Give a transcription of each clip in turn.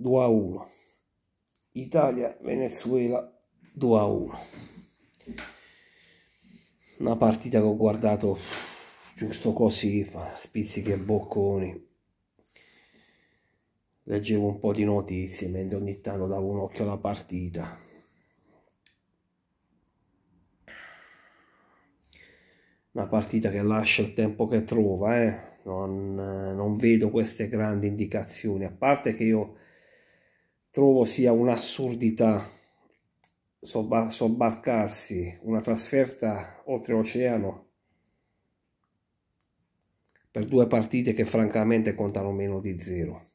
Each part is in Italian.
2 a 1 Italia Venezuela 2 a 1 una partita che ho guardato giusto così spizzichi e bocconi leggevo un po' di notizie mentre ogni tanto davo un occhio alla partita una partita che lascia il tempo che trova eh? non, non vedo queste grandi indicazioni a parte che io trovo sia un'assurdità sobbarcarsi una trasferta oltreoceano per due partite che francamente contano meno di zero.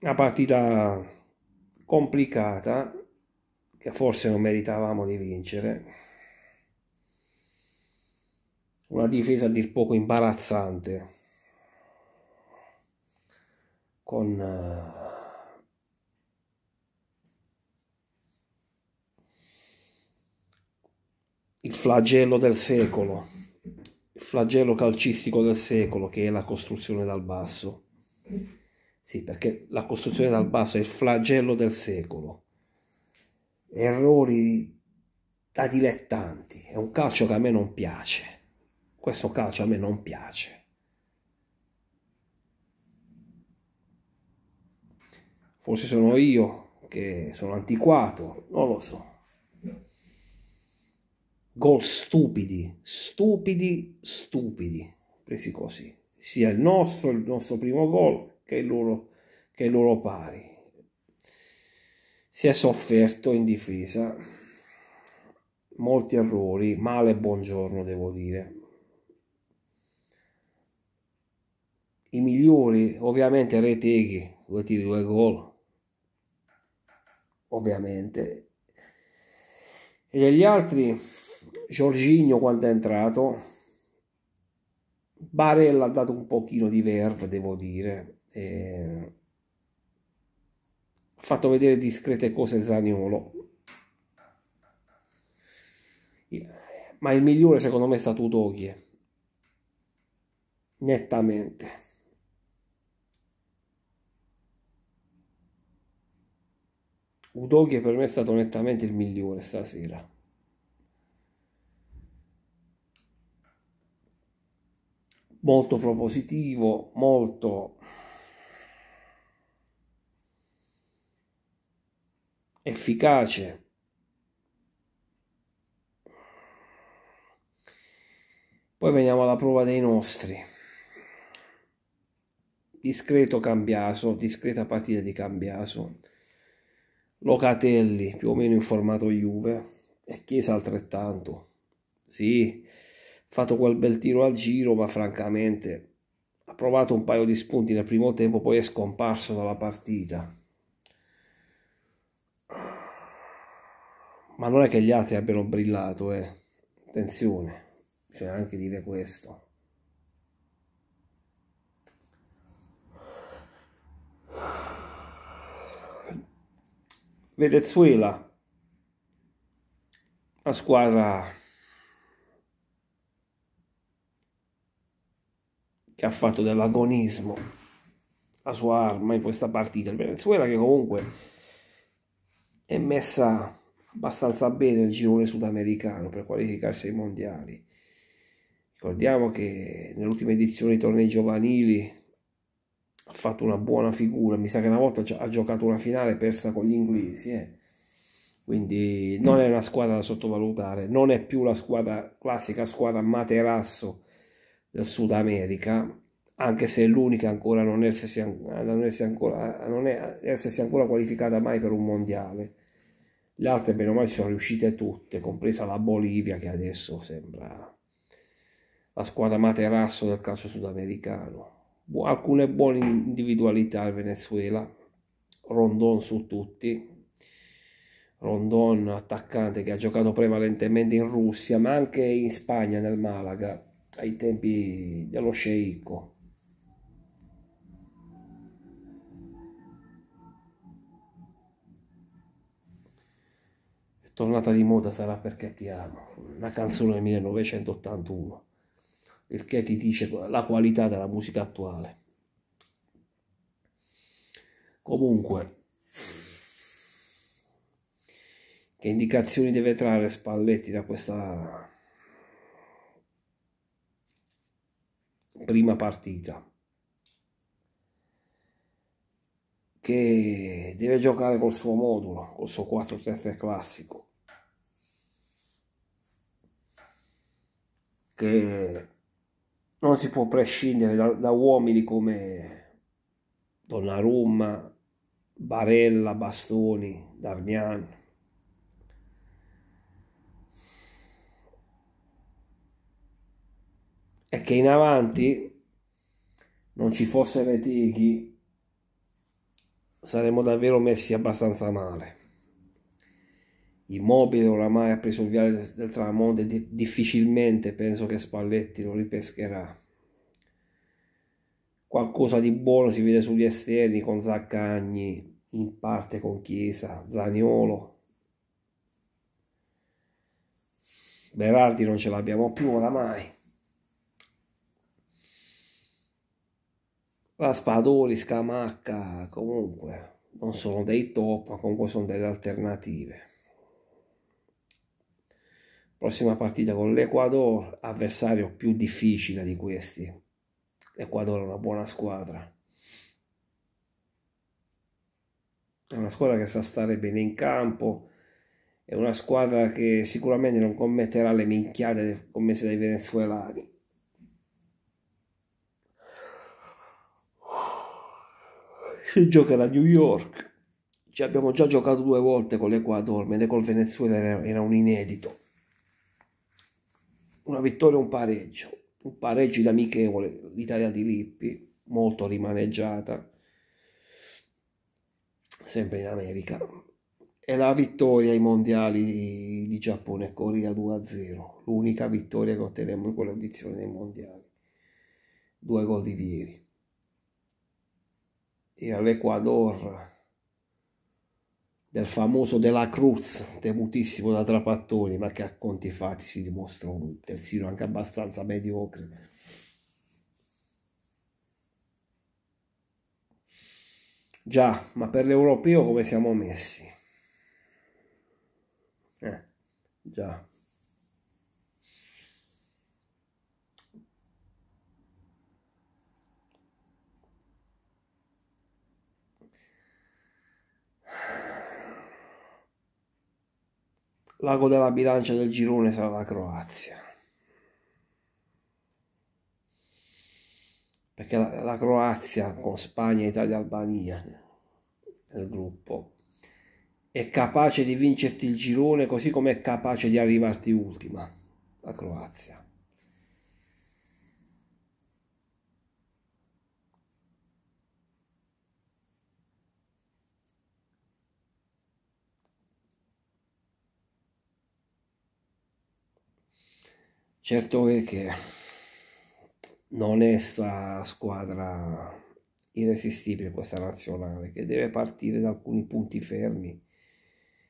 Una partita complicata che forse non meritavamo di vincere una difesa a dir poco imbarazzante con uh, il flagello del secolo il flagello calcistico del secolo che è la costruzione dal basso sì perché la costruzione dal basso è il flagello del secolo errori da dilettanti è un calcio che a me non piace questo calcio a me non piace. Forse sono io che sono antiquato, non lo so. Gol stupidi, stupidi, stupidi, presi così. Sia il nostro, il nostro primo gol, che il loro, che il loro pari. Si è sofferto in difesa molti errori, male buongiorno devo dire, i migliori ovviamente Reteghi, due tiri, due gol, ovviamente. E degli altri, Giorginio quando è entrato, Barella ha dato un pochino di verve, devo dire, e... ha fatto vedere discrete cose Zaniolo. Ma il migliore secondo me è stato Udoghie, nettamente. Udogie per me è stato nettamente il migliore stasera. Molto propositivo, molto... efficace. Poi veniamo alla prova dei nostri. Discreto cambiaso, discreta partita di cambiaso Locatelli più o meno in formato Juve e Chiesa altrettanto. Sì, fatto quel bel tiro al giro, ma francamente ha provato un paio di spunti nel primo tempo, poi è scomparso dalla partita. Ma non è che gli altri abbiano brillato, eh. Attenzione, bisogna anche dire questo. Venezuela, la squadra che ha fatto dell'agonismo la sua arma in questa partita. Il Venezuela che comunque è messa abbastanza bene il girone sudamericano per qualificarsi ai mondiali. Ricordiamo che nell'ultima edizione dei tornei giovanili ha fatto una buona figura, mi sa che una volta ha giocato una finale persa con gli inglesi, eh. quindi non è una squadra da sottovalutare, non è più la squadra, classica squadra materasso del Sud America, anche se è l'unica ancora a non essersi, non essersi ancora, non è, essersi ancora qualificata mai per un mondiale. Le altre bene o male sono riuscite tutte, compresa la Bolivia che adesso sembra la squadra materasso del calcio sudamericano alcune buone individualità il Venezuela, Rondon su tutti, Rondon attaccante che ha giocato prevalentemente in Russia ma anche in Spagna nel Malaga ai tempi dello sceicco. Tornata di moda sarà perché ti amo, una canzone del 1981 perché ti dice la qualità della musica attuale. Comunque, che indicazioni deve trarre Spalletti da questa prima partita? Che deve giocare col suo modulo, col suo 4-3-3 classico. Che non si può prescindere da, da uomini come Donnarumma, Barella, Bastoni, Darmian. E che in avanti non ci fosse Reteghi saremmo davvero messi abbastanza male immobile oramai ha preso il viale del tramonto e difficilmente penso che Spalletti lo ripescherà. Qualcosa di buono si vede sugli esterni con Zaccagni, in parte con Chiesa, Zaniolo. Berardi non ce l'abbiamo più oramai. Raspadori, Scamacca, comunque non sono dei top, ma comunque sono delle alternative. Prossima partita con l'Ecuador, avversario più difficile di questi. L'Ecuador è una buona squadra. È una squadra che sa stare bene in campo, è una squadra che sicuramente non commetterà le minchiate commesse dai venezuelani. Si giocherà a New York. Ci abbiamo già giocato due volte con l'Ecuador, mentre col Venezuela era un inedito una vittoria e un pareggio, un pareggio da amichevole, l'Italia di Lippi, molto rimaneggiata, sempre in America, e la vittoria ai mondiali di, di Giappone e Corea 2-0, l'unica vittoria che otteniamo in quella edizione dei mondiali, due gol di Vieri. E all'Ecuador del famoso Della Cruz, temutissimo da Trapattoni, ma che a conti fatti si dimostra un terzino anche abbastanza mediocre. Già, ma per l'europeo come siamo messi? Eh, già. L'ago della bilancia del girone sarà la Croazia. Perché la, la Croazia con Spagna, Italia e Albania nel gruppo è capace di vincerti il girone così come è capace di arrivarti ultima la Croazia. Certo è che non è sta squadra irresistibile questa nazionale che deve partire da alcuni punti fermi.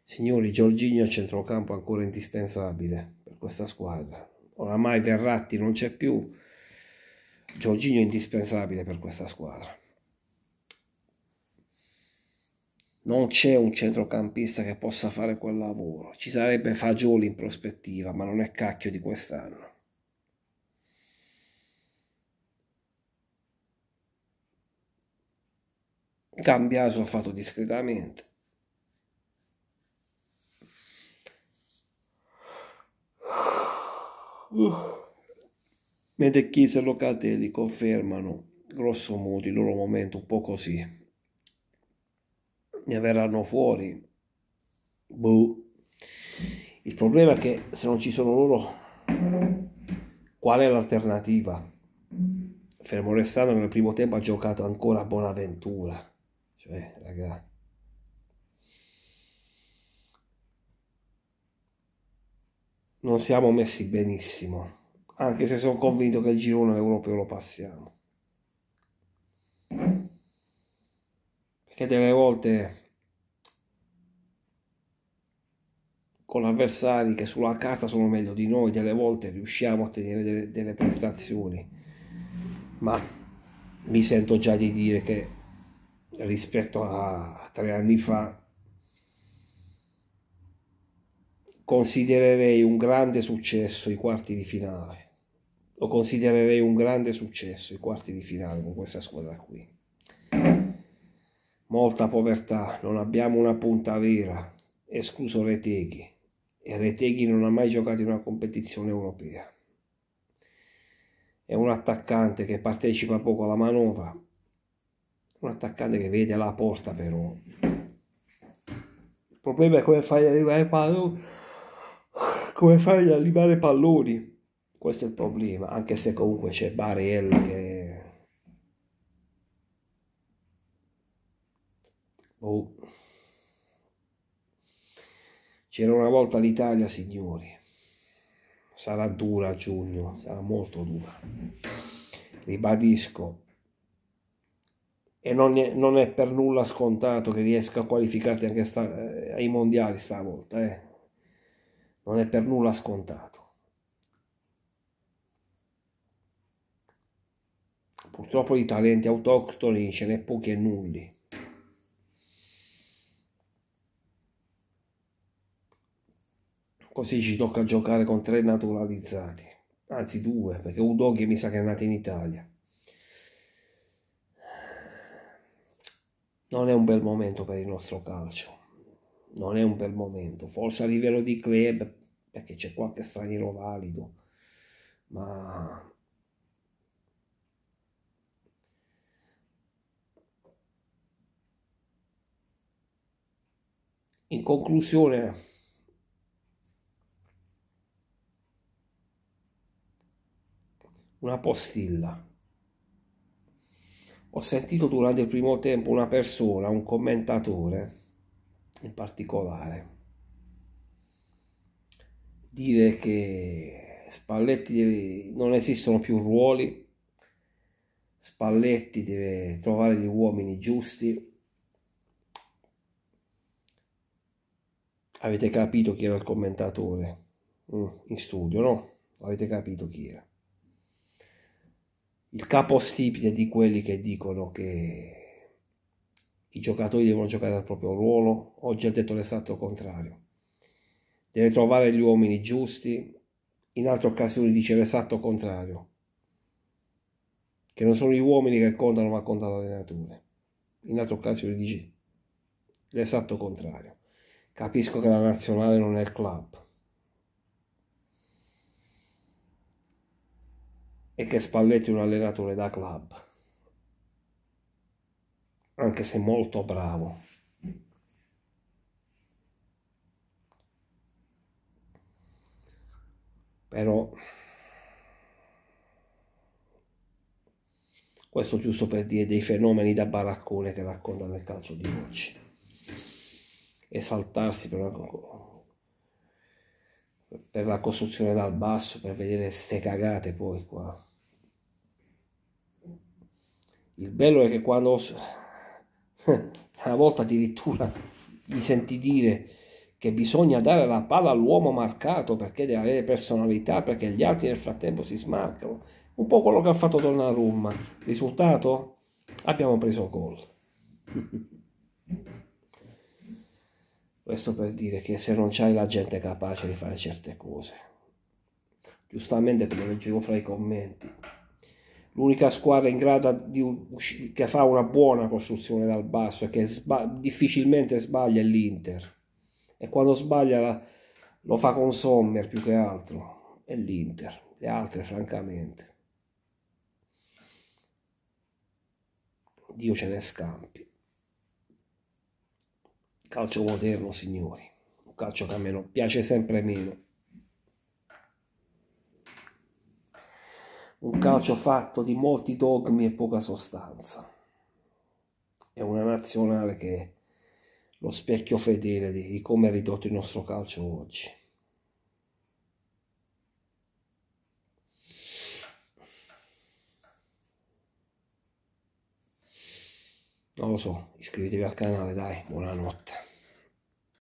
Signori, Giorginio a centrocampo ancora indispensabile per questa squadra. Oramai Verratti non c'è più. Giorginio è indispensabile per questa squadra. Non c'è un centrocampista che possa fare quel lavoro. Ci sarebbe Fagioli in prospettiva, ma non è cacchio di quest'anno. cambia solfato discretamente. Chiesa e Locatelli confermano grosso modo il loro momento un po' così. Ne verranno fuori. Boh. Il problema è che se non ci sono loro, qual è l'alternativa? Fermo restando nel primo tempo ha giocato ancora Bonaventura cioè, raga... Non siamo messi benissimo, anche se sono convinto che il girone europeo lo passiamo. Perché delle volte con avversari che sulla carta sono meglio di noi, delle volte riusciamo a tenere delle, delle prestazioni, ma mi sento già di dire che rispetto a tre anni fa considererei un grande successo i quarti di finale lo considererei un grande successo i quarti di finale con questa squadra qui molta povertà non abbiamo una punta vera escluso Reteghi e Reteghi non ha mai giocato in una competizione europea è un attaccante che partecipa poco alla manovra un attaccante che vede la porta però il problema è come fai ad arrivare palloni come fai ad arrivare palloni questo è il problema anche se comunque c'è Barella che oh. c'era una volta l'Italia signori sarà dura a giugno sarà molto dura ribadisco e non è, non è, per nulla scontato che riesca a qualificarti anche sta, eh, ai mondiali stavolta, eh. non è per nulla scontato. Purtroppo di talenti autoctoni ce n'è pochi e nulli. Così ci tocca giocare con tre naturalizzati, anzi due, perché Udoghi mi sa che è nato in Italia. non è un bel momento per il nostro calcio, non è un bel momento, forse a livello di club perché c'è qualche straniero valido, ma in conclusione una postilla ho sentito durante il primo tempo una persona, un commentatore in particolare, dire che Spalletti deve, non esistono più ruoli, Spalletti deve trovare gli uomini giusti. Avete capito chi era il commentatore mm, in studio, no? Avete capito chi era il capostipite di quelli che dicono che i giocatori devono giocare al proprio ruolo, oggi ha detto l'esatto contrario. Deve trovare gli uomini giusti, in altre occasioni dice l'esatto contrario, che non sono gli uomini che contano ma conta l'allenatore. In altre occasioni dice l'esatto contrario. Capisco che la nazionale non è il club, e che Spalletti è un allenatore da club, anche se molto bravo. Però questo giusto per dire dei fenomeni da baraccone che raccontano il calcio di oggi. Esaltarsi per una, per la costruzione dal basso per vedere ste cagate poi qua il bello è che quando una volta addirittura gli senti dire che bisogna dare la palla all'uomo marcato perché deve avere personalità, perché gli altri nel frattempo si smarcano. Un po' quello che ha fatto Donnarumma. Risultato? Abbiamo preso gol. Questo per dire che se non c'hai la gente capace di fare certe cose. Giustamente come leggevo fra i commenti, l'unica squadra in grado di uscire, che fa una buona costruzione dal basso e che sba difficilmente sbaglia è l'Inter e quando sbaglia lo fa con Sommer più che altro e l'Inter le altre francamente Dio ce ne scampi calcio moderno signori un calcio che a me non piace sempre meno un calcio fatto di molti dogmi e poca sostanza. È una nazionale che è lo specchio fedele di come è ridotto il nostro calcio oggi. Non lo so, iscrivetevi al canale, dai, buonanotte.